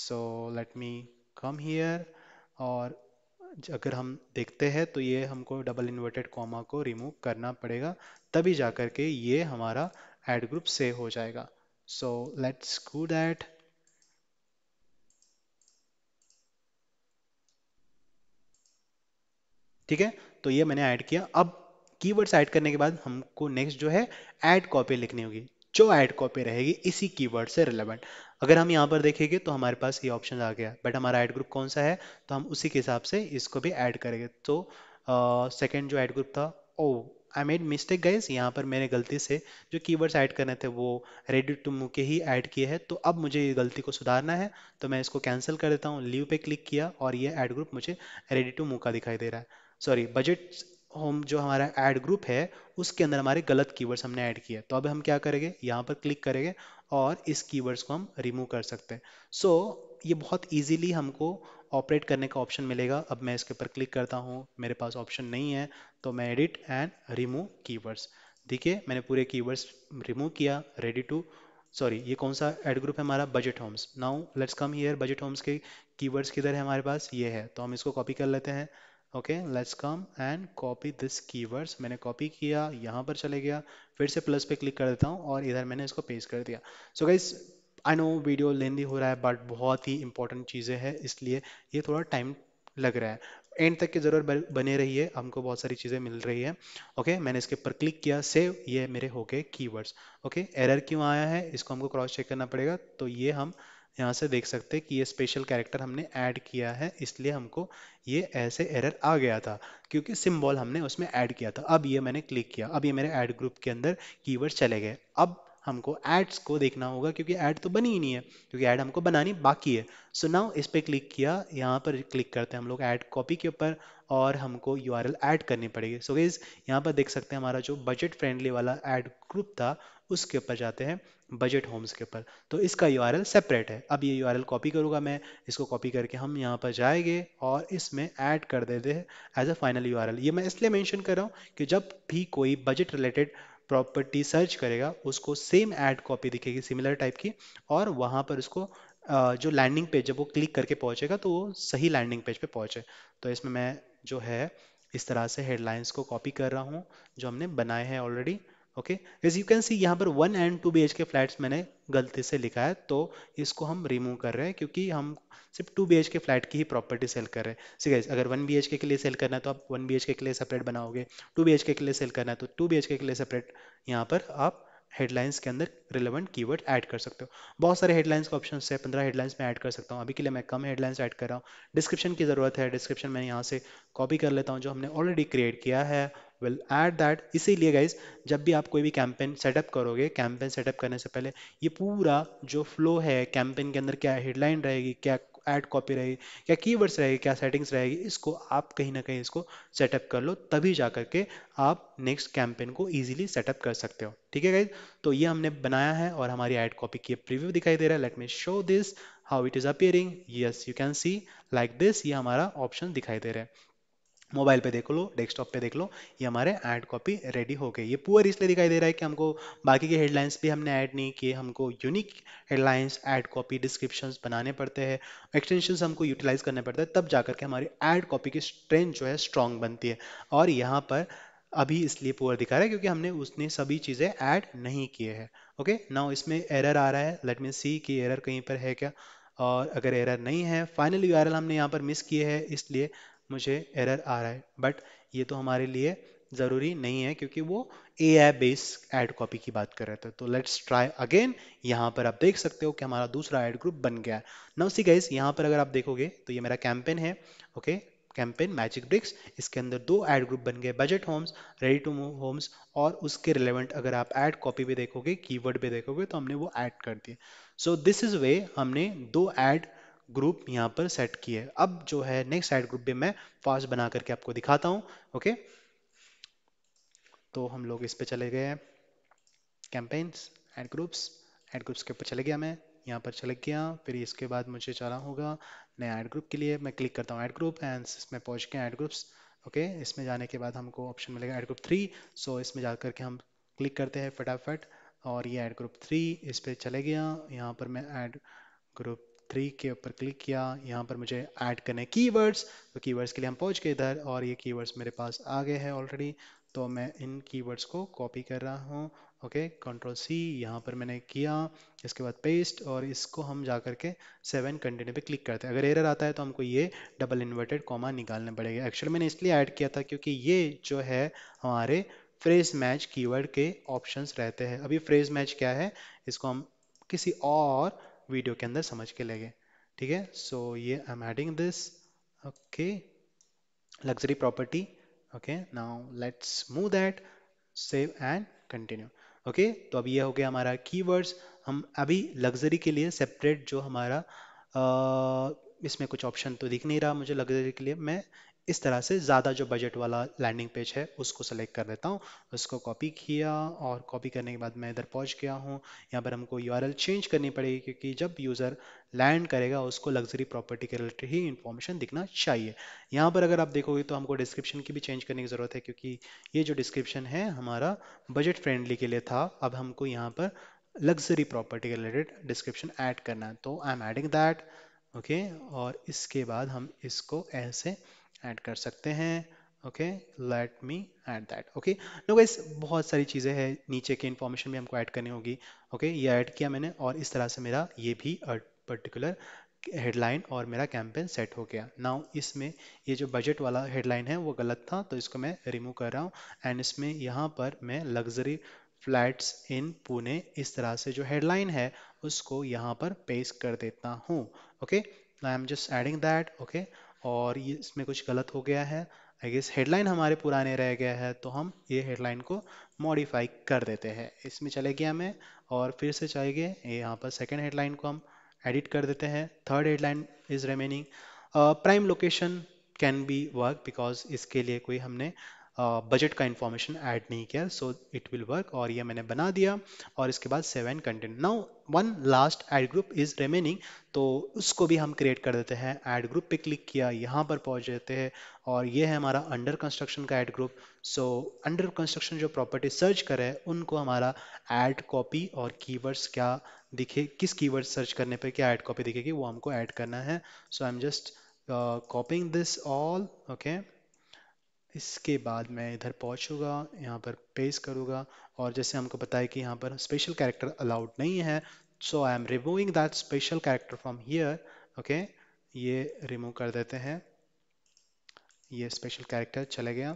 so let me come here और अगर हम देखते हैं तो ये हमको डबल इन्वर्टेड कॉमा को रिमूव करना पड़ेगा तभी जा करके के ये हमारा एड ग्रुप सेव हो जाएगा सो लेट्स गो दैट ठीक है तो ये मैंने ऐड किया अब कीवर्ड्स ऐड करने के बाद हमको नेक्स्ट जो है ऐड कॉपी लिखनी होगी जो ऐड कॉपी रहेगी इसी कीवर्ड से रिलेवेंट अगर हम यहाँ पर देखेंगे तो हमारे पास ये ऑप्शन आ गया बट हमारा ऐड ग्रुप कौन सा है तो हम उसी के हिसाब से इसको भी ऐड करेंगे तो सेकेंड जो ऐड ग्रुप था oh I made mistake guys यहाँ पर मैंने गलती से जो कीवर्ड्स ऐड करने थे वो रेडी टू मू के ही ऐड किए हैं तो अब मुझे ये गलती को सुधारना है तो मैं इसको कैंसिल कर देता हूँ लीव पे क्लिक किया और ये ऐड ग्रुप मुझे रेडी टू मू का दिखाई दे रहा है सॉरी बजट होम जो हमारा एड ग्रुप है उसके अंदर हमारे गलत कीवर्ड्स हमने ऐड किए तो अब हम क्या करेंगे यहाँ पर क्लिक करेंगे और इस कीवर्ड्स को हम रिमूव कर सकते हैं सो so, ये बहुत ईजीली हमको ऑपरेट करने का ऑप्शन मिलेगा अब मैं इसके ऊपर क्लिक करता हूँ मेरे पास ऑप्शन नहीं है तो मैं एडिट एंड रिमूव कीवर्ड्स देखिए मैंने पूरे कीवर्ड्स रिमूव किया रेडी टू सॉरी ये कौन सा एड ग्रुप है हमारा budget homes now let's come here budget homes के कीवर्ड्स किधर है हमारे पास ये है तो हम इसको कॉपी कर लेते हैं okay let's come and copy this keywords मैंने कॉपी किया यहाँ पर चले गया फिर से प्लस पे क्लिक कर देता हूँ और इधर मैंने इसको पेस्ट कर दिया so guys I know video lengthy हो रहा है बट बहुत ही इंपॉर्टेंट चीज़ें हैं इसलिए ये थोड़ा टाइम लग रहा है एंड तक की जरूरत बने रही है हमको बहुत सारी चीज़ें मिल रही है ओके okay, मैंने इसके ऊपर क्लिक किया सेव ये मेरे हो गए कीवर्ड्स ओके एरर क्यों आया है इसको हमको क्रॉस चेक करना पड़ेगा तो ये हम यहाँ से देख सकते हैं कि ये स्पेशल कैरेक्टर हमने ऐड किया है इसलिए हमको ये ऐसे एरर आ गया था क्योंकि सिम्बॉल हमने उसमें ऐड किया था अब ये मैंने क्लिक किया अब ये मेरे ऐड ग्रुप के अंदर कीवर्ड चले गए अब हमको एड्स को देखना होगा क्योंकि ऐड तो बनी ही नहीं है क्योंकि ऐड हमको बनानी बाकी है सो so नाउ इस पर क्लिक किया यहाँ पर क्लिक करते हैं हम लोग ऐड कॉपी के ऊपर और हमको यू आर एल ऐड करनी पड़ेगी सो गेज यहाँ पर देख सकते हैं हमारा जो बजट फ्रेंडली वाला एड ग्रुप था उसके ऊपर जाते हैं बजट होम्स के ऊपर तो इसका यू सेपरेट है अब ये यू कॉपी करूँगा मैं इसको कॉपी करके हम यहाँ पर जाएंगे और इसमें ऐड कर देते हैं एज अ फाइनल यू ये मैं इसलिए मैंशन कर रहा हूँ कि जब भी कोई बजट रिलेटेड प्रॉपर्टी सर्च करेगा उसको सेम एड कॉपी दिखेगी सिमिलर टाइप की और वहाँ पर उसको जो लैंडिंग पेज जब वो क्लिक करके पहुँचेगा तो वो सही लैंडिंग पेज पे पहुँचे तो इसमें मैं जो है इस तरह से हेडलाइंस को कॉपी कर रहा हूँ जो हमने बनाए हैं already okay as you can see यहाँ पर one and two B H K flats मैंने गलती से लिखा है तो इसको हम रिमूव कर रहे हैं क्योंकि हम सिर्फ two B H K flat की ही प्रॉपर्टी सेल कर रहे हैं ठीक है अगर वन बी एच के लिए सेल करना है तो आप वन बी एच के लिए सेपरेट बनाओगे टू बी एच के लिए सेल करना है तो टू बी एच के लिए सेपरेट यहाँ पर आप हेडलाइंस के अंदर रिलेवेंट कीवर्ड ऐड कर सकते हो बहुत सारे हेडलाइंस के ऑप्शन है पंद्रह हेडलाइंस में ऐड कर सकता हूँ अभी के लिए मैं कम हेडलाइंस ऐड कर रहा हूँ डिस्क्रिप्शन की ज़रूरत है डिस्क्रिप्शन मैं यहाँ से कॉपी कर लेता हूँ जो हमने ऑलरेडी क्रिएट किया है विल ऐड दैट इसीलिए गाइज जब भी आप कोई भी कैंपेन सेटअप करोगे कैंपेन सेटअप करने से पहले ये पूरा जो फ्लो है कैंपेन के अंदर क्या हेडलाइन रहेगी क्या एड कॉपी रहेगी क्या कीवर्ड्स रहेगी क्या सेटिंग्स रहेगी इसको आप कहीं ना कहीं इसको सेटअप कर लो तभी जा करके आप नेक्स्ट कैंपेन को ईजिली सेटअप कर सकते हो ठीक है गाइज तो ये हमने बनाया है और हमारी एड कॉपी की प्रिव्यू दिखाई दे रहा है let me show this how it is appearing yes you can see like this ये हमारा ऑप्शन दिखाई दे रहा है मोबाइल पे देख लो डेस्कटॉप पे देख लो ये हमारे ऐड कॉपी रेडी हो गई ये पुअर इसलिए दिखाई दे रहा है कि हमको बाकी के हेडलाइंस भी हमने ऐड नहीं किए हमको unique headlines ad copy description बनाने पड़ते हैं एक्सटेंशन हमको यूटिलाइज करने पड़ते हैं तब जाकर के हमारी ऐड कॉपी की स्ट्रेंथ जो है स्ट्रांग बनती है और यहाँ पर अभी इसलिए पुअर दिखा रहा है क्योंकि हमने उसने सभी चीज़ें ऐड नहीं किए हैं ओके नाउ इसमें एरर आ रहा है लेट मी सी कि एरर कहीं पर है क्या और अगर एरर नहीं है फाइनल यू हमने यहाँ पर मिस किए हैं इसलिए मुझे एरर आ रहा है बट ये तो हमारे लिए ज़रूरी नहीं है क्योंकि वो A I base ad copy की बात कर रहे थे तो लेट्स ट्राई अगेन यहाँ पर आप देख सकते हो कि हमारा दूसरा एड ग्रुप बन गया है नौ सी गाइस यहाँ पर अगर आप देखोगे तो ये मेरा कैंपेन है ओके कैंपेन मैजिक ब्रिक्स इसके अंदर दो एड ग्रुप बन गए budget homes ready to move homes और उसके रिलेवेंट अगर आप एड कॉपी भी देखोगे कीवर्ड भी देखोगे तो हमने वो ऐड कर दिए सो दिस इज वे हमने दो एड ग्रुप यहाँ पर सेट किए अब जो है नेक्स्ट ऐड ग्रुप भी मैं फास्ट बना करके आपको दिखाता हूँ ओके तो हम लोग इस पर चले गए campaigns ad groups ad groups के ऊपर चले गया मैं यहाँ पर चले गया फिर इसके बाद मुझे चला होगा नया ऐड ग्रुप के लिए मैं क्लिक करता हूँ ऐड ग्रुप एंड इसमें पहुँच के ऐड ग्रुप्स ओके इसमें जाने के बाद हमको ऑप्शन मिलेगा ऐड ग्रुप थ्री सो इसमें जा करके हम क्लिक करते हैं फटाफट और ये ऐड ग्रुप थ्री इस पर चले गया यहाँ पर मैं ऐड ग्रुप थ्री के ऊपर क्लिक किया यहाँ पर मुझे ऐड करने कीवर्ड्स तो कीवर्ड्स के लिए हम पहुँच गए इधर और ये कीवर्ड्स मेरे पास आ गए हैं ऑलरेडी तो मैं इन कीवर्ड्स को कॉपी कर रहा हूँ ओके कंट्रोल सी यहाँ पर मैंने किया इसके बाद पेस्ट और इसको हम जा कर के सेवन कंटिन्यू पे क्लिक करते हैं अगर एरर आता है तो हमको ये डबल इन्वर्टेड कॉमा निकालने पड़ेगा एक्चुअली मैंने इसलिए ऐड किया था क्योंकि ये जो है हमारे फ्रेज मैच कीवर्ड के ऑप्शंस रहते हैं अभी फ्रेज मैच क्या है इसको हम किसी और वीडियो के अंदर समझ के लेंगे ठीक है सो ये I am adding this okay luxury property okay now let's move that save and continue okay तो अब ये हो गया हमारा कीवर्ड्स हम अभी लग्जरी के लिए सेपरेट जो हमारा आ, इसमें कुछ ऑप्शन तो दिख नहीं रहा मुझे लग्जरी के लिए मैं इस तरह से ज़्यादा जो बजट वाला लैंडिंग पेज है उसको सेलेक्ट कर लेता हूँ उसको कॉपी किया और कॉपी करने के बाद मैं इधर पहुँच गया हूँ यहाँ पर हमको यू चेंज करनी पड़ेगी क्योंकि जब यूज़र लैंड करेगा उसको लग्जरी प्रॉपर्टी के रिलेटेड ही इन्फॉर्मेशन दिखना चाहिए यहाँ पर अगर आप देखोगे तो हमको डिस्क्रिप्शन की भी चेंज करने की ज़रूरत है क्योंकि ये जो डिस्क्रिप्शन है हमारा बजट फ्रेंडली के लिए था अब हमको यहाँ पर लग्जरी प्रॉपर्टी के रिलेटेड डिस्क्रिप्शन ऐड करना है तो I am adding that okay और इसके बाद हम इसको ऐसे ऐड कर सकते हैं okay let me add that okay no guys बहुत सारी चीज़ें हैं नीचे के इन्फॉर्मेशन भी हमको ऐड करनी होगी ओके okay? ये ऐड किया मैंने और इस तरह से मेरा ये भी पर्टिकुलर हेडलाइन और मेरा कैंपेन सेट हो गया नाउ इसमें ये जो बजट वाला हेडलाइन है वो गलत था तो इसको मैं रिमूव कर रहा हूँ एंड इसमें यहाँ पर मैं लग्जरी फ्लैट्स इन पुणे इस तरह से जो हेडलाइन है उसको यहाँ पर पेस्ट कर देता हूँ okay I am just adding that okay और ये इसमें कुछ गलत हो गया है आई गेस हेडलाइन हमारे पुराने रह गया है तो हम ये हेडलाइन को मॉडिफाई कर देते हैं इसमें चले गया मैं और फिर से चले गए यहाँ पर सेकेंड हेडलाइन को हम एडिट कर देते हैं third headline is remaining prime location can be work because इसके लिए कोई हमने बजट का इन्फॉर्मेशन ऐड नहीं किया सो इट विल वर्क और ये मैंने बना दिया और इसके बाद save and content now one last ad group is remaining तो उसको भी हम क्रिएट कर देते हैं एड ग्रुप पे क्लिक किया यहाँ पर पहुँच जाते हैं और ये है हमारा अंडर कंस्ट्रक्शन का ad group so under construction जो प्रॉपर्टी सर्च करे उनको हमारा एड कॉपी और कीवर्ड्स क्या दिखे किस कीवर्ड सर्च करने पर क्या एड कॉपी दिखेगी वो हमको ऐड करना है so I am just copying this all okay इसके बाद मैं इधर पहुंचूंगा यहाँ पर पेज करूँगा और जैसे हमको बताया कि यहाँ पर स्पेशल कैरेक्टर अलाउड नहीं है so I am removing that special character from here okay ये रिमूव कर देते हैं ये स्पेशल कैरेक्टर चले गया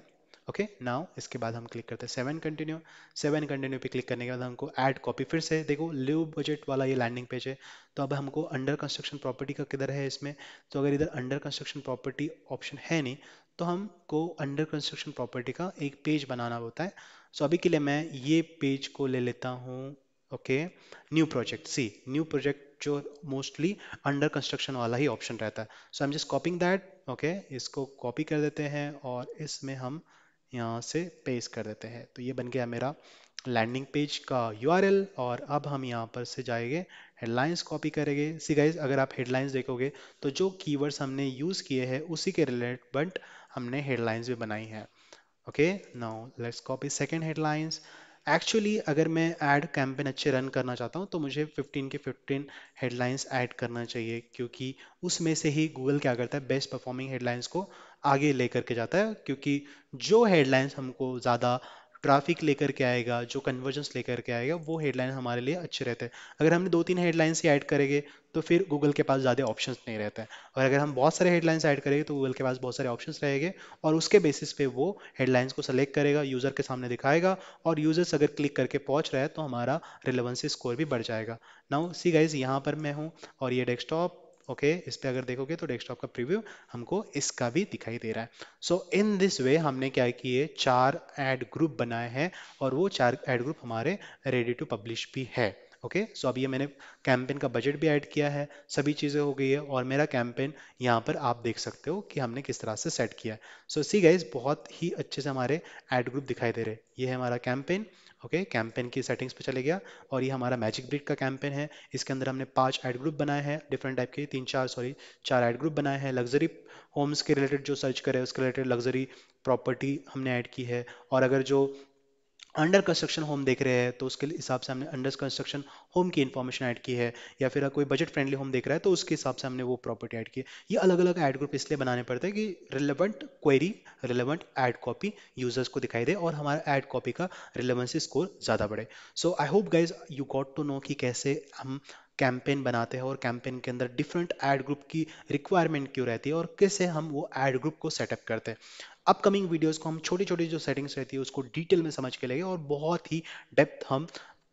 ओके okay, नाउ इसके बाद हम क्लिक करते हैं सेवन कंटिन्यू सेवन कंटिन्यू पे क्लिक करने के बाद हमको ऐड कॉपी फिर से देखो लिव बजट वाला ये लैंडिंग पेज है तो अब हमको अंडर कंस्ट्रक्शन प्रॉपर्टी का किधर है इसमें तो अगर इधर अंडर कंस्ट्रक्शन प्रॉपर्टी ऑप्शन है नहीं तो हमको अंडर कंस्ट्रक्शन प्रॉपर्टी का एक पेज बनाना होता है सो so अभी के लिए मैं ये पेज को ले लेता हूँ okay new project see new project जो मोस्टली अंडर कंस्ट्रक्शन वाला ही ऑप्शन रहता है so I am just copying that okay इसको कॉपी कर देते हैं और इसमें हम यहाँ से पेस्ट कर देते हैं तो ये बन गया मेरा लैंडिंग पेज का यू और अब हम यहाँ पर से जाएंगे हेडलाइंस कॉपी करेंगे सी गाइज अगर आप हेडलाइंस देखोगे तो जो कीवर्ड्स हमने यूज़ किए हैं उसी के रिलेटेड हमने हेडलाइंस भी बनाई है okay now let's copy second headlines actually अगर मैं ऐड कैंपेन अच्छे रन करना चाहता हूँ तो मुझे 15 के 15 हेडलाइंस ऐड करना चाहिए क्योंकि उसमें से ही गूगल क्या करता है बेस्ट परफॉर्मिंग हेडलाइंस को आगे लेकर के जाता है क्योंकि जो हेडलाइंस हमको ज़्यादा ट्राफिक लेकर के आएगा जो कन्वर्जेंस लेकर के आएगा वो हेडलाइन हमारे लिए अच्छे रहते हैं अगर हमने दो तीन हेडलाइंस ही ऐड करेंगे तो फिर गूगल के पास ज़्यादा ऑप्शन नहीं रहते हैं और अगर हम बहुत सारे हेडलाइंस ऐड करेंगे तो गूगल के पास बहुत सारे ऑप्शन रहेंगे और उसके बेसिस पे वो हेडलाइंस को सेलेक्ट करेगा यूज़र के सामने दिखाएगा और यूजर्स अगर क्लिक करके पहुँच रहा है तो हमारा रिलेवेंसी स्कोर भी बढ़ जाएगा नाउ सी गाइज यहाँ पर मैं हूँ और ये डेस्कटॉप ओके okay, इस पर अगर देखोगे तो डेस्कटॉप का प्रीव्यू हमको इसका भी दिखाई दे रहा है सो इन दिस वे हमने क्या किए चार एड ग्रुप बनाए हैं और वो चार एड ग्रुप हमारे रेडी टू पब्लिश भी है ओके okay? सो so, अब ये मैंने कैंपेन का बजट भी ऐड किया है सभी चीज़ें हो गई है और मेरा कैंपेन यहाँ पर आप देख सकते हो कि हमने किस तरह से सेट किया है सो सी गाइज बहुत ही अच्छे से हमारे एड ग्रुप दिखाई दे रहे ये है हमारा कैंपेन ओके कैंपेन की सेटिंग्स पे चले गया और ये हमारा मैजिक ब्रिक का कैंपेन है इसके अंदर हमने पांच एड ग्रुप बनाए हैं डिफरेंट टाइप के तीन चार सॉरी चार एड ग्रुप बनाए हैं लग्जरी होम्स के रिलेटेड जो सर्च करे उसके रिलेटेड लग्जरी प्रॉपर्टी हमने ऐड की है और अगर जो अंडर कंस्ट्रक्शन होम देख रहे हैं तो उसके हिसाब से हमने अंडर कंस्ट्रक्शन होम की इन्फॉर्मेशन ऐड की है या फिर कोई बजट फ्रेंडली होम देख रहा है तो उसके हिसाब से हमने वो प्रॉपर्टी ऐड की है ये अलग अलग ऐड ग्रुप इसलिए बनाने पड़ते हैं कि relevant query relevant ad copy users को दिखाई दे और हमारा ऐड कॉपी का रिलेवेंसी स्कोर ज़्यादा बढ़े so I hope guys you got to know कि कैसे हम कैंपेन बनाते हैं और कैंपेन के अंदर डिफरेंट ऐड ग्रुप की रिक्वायरमेंट क्यों रहती है और कैसे हम वो एड ग्रुप को सेटअप करते हैं अपकमिंग वीडियोस को हम छोटे छोटे जो सेटिंग्स रहती है उसको डिटेल में समझ के लेंगे और बहुत ही डेप्थ हम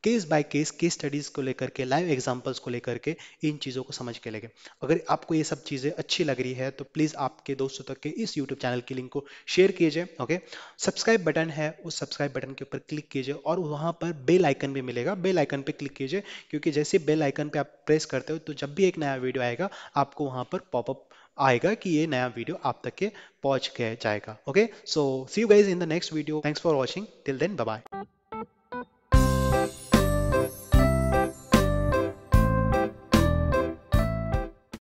case by case case studies को लेकर के लाइव एग्जांपल्स को लेकर के इन चीज़ों को समझ के लेंगे अगर आपको ये सब चीज़ें अच्छी लग रही है तो प्लीज़ आपके दोस्तों तक के इस यूट्यूब चैनल की लिंक को शेयर कीजिए ओके सब्सक्राइब बटन है उस सब्सक्राइब बटन के ऊपर क्लिक कीजिए और वहाँ पर बेल आइकन भी मिलेगा बेल आइकन पर क्लिक कीजिए क्योंकि जैसे बेल आइकन पर आप प्रेस करते हो तो जब भी एक नया वीडियो आएगा आपको वहाँ पर पॉपअप आएगा कि ये नया वीडियो आप तक के पहुंच के जाएगा okay so see you guys in the next video thanks for watching till then bye